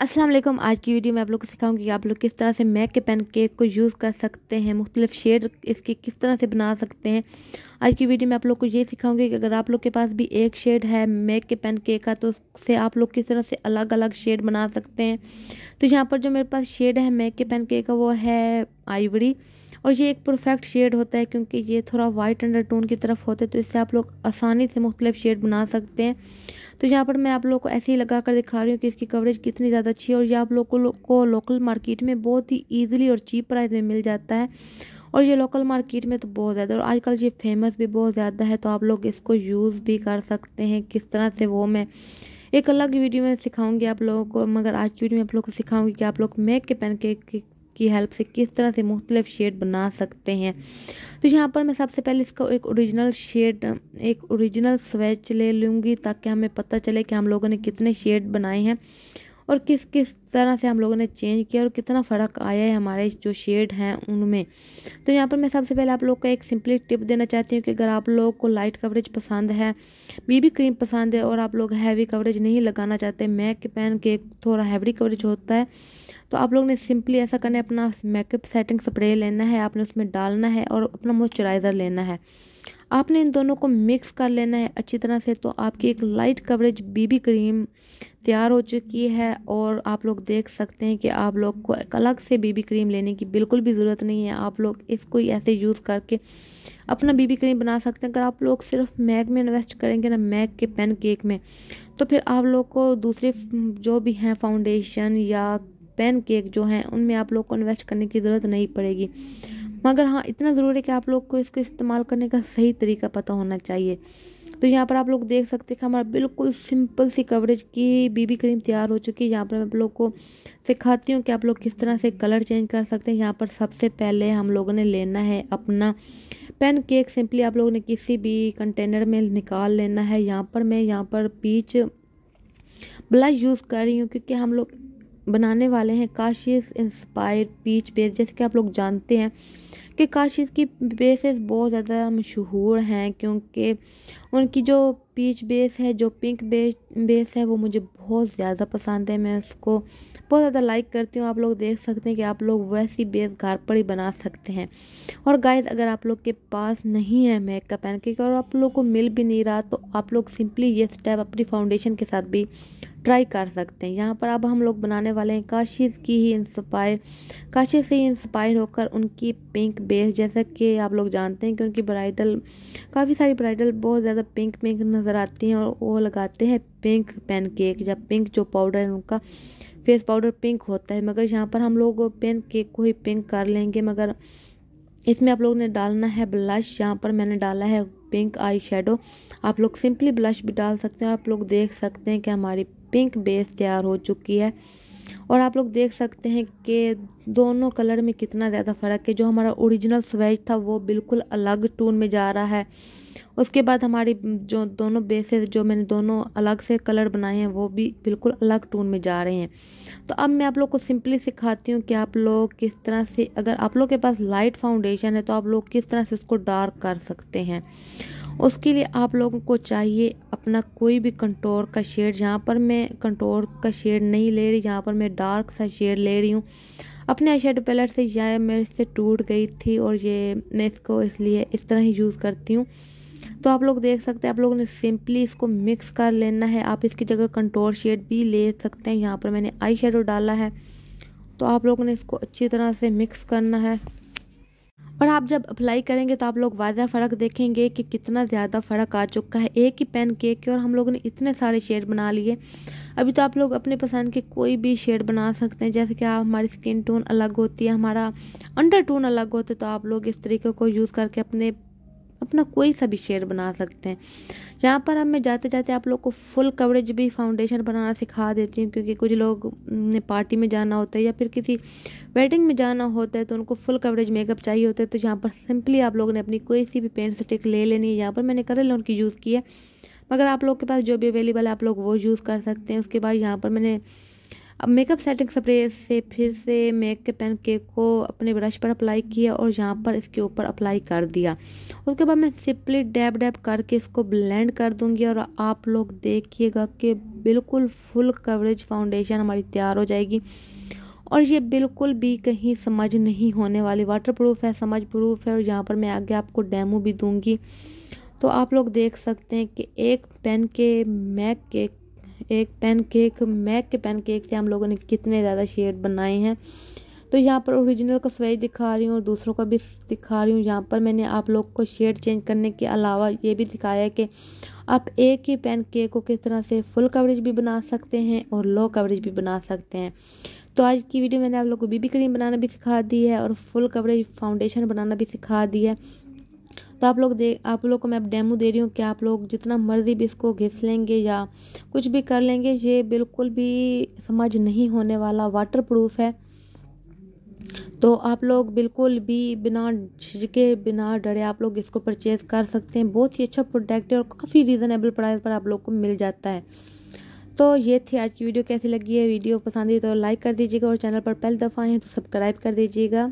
असलम आज की वीडियो में आप लोग को सिखाऊंगी कि आप लोग किस तरह से मैक के पेन केक को यूज़ कर सकते हैं मुख्तलिफ शेड इसके किस तरह से बना सकते हैं आज की वीडियो में आप लोग को ये सिखाऊंगी कि अगर आप लोग के पास भी एक शेड है मैक के पेन केक का तो उससे आप लोग किस तरह से अलग अलग शेड बना सकते हैं तो यहाँ पर जो मेरे पास शेड है मैक के पेन केक का वो है आइवरी और ये एक परफेक्ट शेड होता है क्योंकि ये थोड़ा वाइट अंडर टोन की तरफ होता है तो इससे आप लोग आसानी से मुख्तलिफ शेड बना सकते हैं तो यहाँ पर मैं आप लोग को ऐसे ही लगा कर दिखा रही हूँ कि इसकी कवरेज कितनी ज़्यादा अच्छी है और ये आप लोग को, लो, को लोकल मार्केट में बहुत ही ईजिली और चीप प्राइस में मिल जाता है और ये लोकल मार्केट में तो बहुत ज़्यादा और आजकल ये फेमस भी बहुत ज़्यादा है तो आप लोग इसको यूज़ भी कर सकते हैं किस तरह से वो मैं एक अलग वीडियो में सिखाऊंगी आप लोगों को मगर आज की वीडियो में आप लोगों को सिखाऊंगी कि आप लोग मेक के के की हेल्प से किस तरह से मुख्तलिफ शेड बना सकते हैं तो यहाँ पर मैं सबसे पहले इसका एक ओरिजिनल शेड एक ओरिजिनल स्वेच ले लूँगी ताकि हमें पता चले कि हम लोगों ने कितने शेड बनाए हैं और किस किस तरह से हम लोगों ने चेंज किया और कितना फ़र्क आया है हमारे जो शेड हैं उनमें तो यहाँ पर मैं सबसे पहले आप लोग को एक सिंपली टिप देना चाहती हूँ कि अगर आप लोग को लाइट कवरेज पसंद है बीबी क्रीम पसंद है और आप लोग हैवी कवरेज नहीं लगाना चाहते मैक पहन के थोड़ा हैवी कवरेज होता है तो आप लोग ने सिंपली ऐसा करना है अपना मेकअप सेटिंग स्प्रे लेना है आपने उसमें डालना है और अपना मॉइस्चराइज़र लेना है आपने इन दोनों को मिक्स कर लेना है अच्छी तरह से तो आपकी एक लाइट कवरेज बीबी क्रीम तैयार हो चुकी है और आप लोग देख सकते हैं कि आप लोग को अलग से बीबी क्रीम लेने की बिल्कुल भी ज़रूरत नहीं है आप लोग इसको ही ऐसे यूज़ करके अपना बीबी क्रीम बना सकते हैं अगर आप लोग सिर्फ मैक में इन्वेस्ट करेंगे ना मैक के पेन केक में तो फिर आप लोग को दूसरे जो भी हैं फाउंडेशन या पेन केक जो हैं उनमें आप लोग को इन्वेस्ट करने की ज़रूरत नहीं पड़ेगी मगर हाँ इतना ज़रूरी है कि आप लोग को इसको इस्तेमाल करने का सही तरीका पता होना चाहिए तो यहाँ पर आप लोग देख सकते हैं कि हमारा बिल्कुल सिंपल सी कवरेज की बीबी क्रीम तैयार हो चुकी है यहाँ पर मैं आप लोग को सिखाती हूँ कि आप लोग किस तरह से कलर चेंज कर सकते हैं यहाँ पर सबसे पहले हम लोगों ने लेना है अपना पेन केक सिंपली आप लोगों ने किसी भी कंटेनर में निकाल लेना है यहाँ पर मैं यहाँ पर पीच ब्लश यूज़ कर रही हूँ क्योंकि हम लोग बनाने वाले हैं काशिश इंस्पायर पीच बेस जैसे कि आप लोग जानते हैं कि काशिश की बेसेस बहुत ज़्यादा मशहूर हैं क्योंकि उनकी जो पीच बेस है जो पिंक बेस बेस है वो मुझे बहुत ज़्यादा पसंद है मैं उसको बहुत ज़्यादा लाइक करती हूँ आप लोग देख सकते हैं कि आप लोग वैसी बेस घर पर ही बना सकते हैं और गाइस अगर आप लोग के पास नहीं है मेकअप का और आप लोग को मिल भी नहीं रहा तो आप लोग सिंपली ये स्टेप अपनी फाउंडेशन के साथ भी ट्राई कर सकते हैं यहाँ पर अब हम लोग बनाने वाले हैं काशिश की ही इंस्पायर काशिश से ही इंस्पायर होकर उनकी पिंक बेस जैसा कि आप लोग जानते हैं कि उनकी ब्राइडल काफ़ी सारी ब्राइडल बहुत ज़्यादा पिंक पिंक नज़र आती हैं और वो लगाते हैं पिंक पैनकेक या पिंक जो पाउडर है उनका फेस पाउडर पिंक होता है मगर यहाँ पर हम लोग पेन केक को ही पिंक कर लेंगे मगर इसमें आप लोग ने डालना है ब्लश यहाँ पर मैंने डाला है पिंक आई शेडो आप लोग सिंपली ब्लश भी डाल सकते हैं और आप लोग देख सकते हैं कि हमारी पिंक बेस तैयार हो चुकी है और आप लोग देख सकते हैं कि दोनों कलर में कितना ज़्यादा फ़र्क है जो हमारा ओरिजिनल स्वेज था वो बिल्कुल अलग टून में जा रहा है उसके बाद हमारी जो दोनों बेसेस जो मैंने दोनों अलग से कलर बनाए हैं वो भी बिल्कुल अलग टून में जा रहे हैं तो अब मैं आप लोग को सिंपली सिखाती हूँ कि आप लोग किस तरह से अगर आप लोग के पास लाइट फाउंडेशन है तो आप लोग किस तरह से उसको डार्क कर सकते हैं उसके लिए आप लोगों को चाहिए अपना कोई भी कंटोर का शेड जहाँ पर मैं कंटोर का शेड नहीं ले रही यहाँ पर मैं डार्क सा शेड ले रही हूँ अपने आई शेड पैलेट से यह मेरे से टूट गई थी और ये मैं इसको इसलिए इस तरह ही यूज़ करती हूँ तो आप लोग देख सकते हैं आप लोगों ने सिंपली इसको मिक्स कर लेना है आप इसकी जगह कंटोर शेड भी ले सकते हैं यहाँ पर मैंने आई शेडो डाला है तो आप लोगों ने इसको अच्छी तरह से मिक्स करना है और आप जब अप्लाई करेंगे तो आप लोग वाजह फ़र्क देखेंगे कि कितना ज़्यादा फ़र्क आ चुका है एक ही पेन केक के और हम लोगों ने इतने सारे शेड बना लिए अभी तो आप लोग अपने पसंद के कोई भी शेड बना सकते हैं जैसे कि आप हमारी स्किन टोन अलग होती है हमारा अंडर टोन अलग होता है तो आप लोग इस तरीके को यूज़ करके अपने अपना कोई सा भी शेड बना सकते हैं यहाँ पर हम मैं जाते जाते आप लोग को फुल कवरेज भी फाउंडेशन बनाना सिखा देती हूँ क्योंकि कुछ लोग ने पार्टी में जाना होता है या फिर किसी वेडिंग में जाना होता है तो उनको फुल कवरेज मेकअप चाहिए होता है तो यहाँ पर सिंपली आप लोगों ने अपनी कोई सी भी पेंट स्टिक ले लेनी है यहाँ पर मैंने लोन उनकी यूज़ की है मगर आप लोग के पास जो भी अवेलेबल है आप लोग वो यूज़ कर सकते हैं उसके बाद यहाँ पर मैंने अब मेकअप सेटिंग स्प्रे से फिर से मेकअप के पेन केक को अपने ब्रश पर अप्लाई किया और यहाँ पर इसके ऊपर अप्लाई कर दिया उसके बाद मैं सिंपली डैब डैब करके इसको ब्लेंड कर दूँगी और आप लोग देखिएगा कि बिल्कुल फुल कवरेज फाउंडेशन हमारी तैयार हो जाएगी और ये बिल्कुल भी कहीं समझ नहीं होने वाली वाटर प्रूफ है समझ प्रूफ है और यहाँ पर मैं आगे आपको डेमो भी दूँगी तो आप लोग देख सकते हैं कि एक पेन के मैक केक एक पैनकेक मैक के पैनकेक से हम लोगों ने कितने ज़्यादा शेड बनाए हैं तो यहाँ पर ओरिजिनल का सफेद दिखा रही हूँ और दूसरों का भी दिखा रही हूँ यहाँ पर मैंने आप लोग को शेड चेंज करने के अलावा ये भी दिखाया है कि आप एक ही पेन केक को किस तरह से फुल कवरेज भी बना सकते हैं और लो कवरेज भी बना सकते हैं तो आज की वीडियो मैंने आप लोग को बीबी क्रीम बनाना भी सिखा दी है और फुल कवरेज फाउंडेशन बनाना भी सिखा दी है तो आप लोग दे आप लोग को मैं अब डेमो दे रही हूँ कि आप लोग जितना मर्ज़ी भी इसको घिस लेंगे या कुछ भी कर लेंगे ये बिल्कुल भी समझ नहीं होने वाला वाटर प्रूफ है तो आप लोग बिल्कुल भी बिना झिझके बिना डरे आप लोग इसको परचेज़ कर सकते हैं बहुत ही अच्छा प्रोडक्ट है और काफ़ी रीज़नेबल प्राइस पर आप लोग को मिल जाता है तो ये थी आज की वीडियो कैसी लगी है वीडियो पसंद आई तो लाइक कर दीजिएगा और चैनल पर पहली दफ़ा आए हैं तो सब्सक्राइब कर दीजिएगा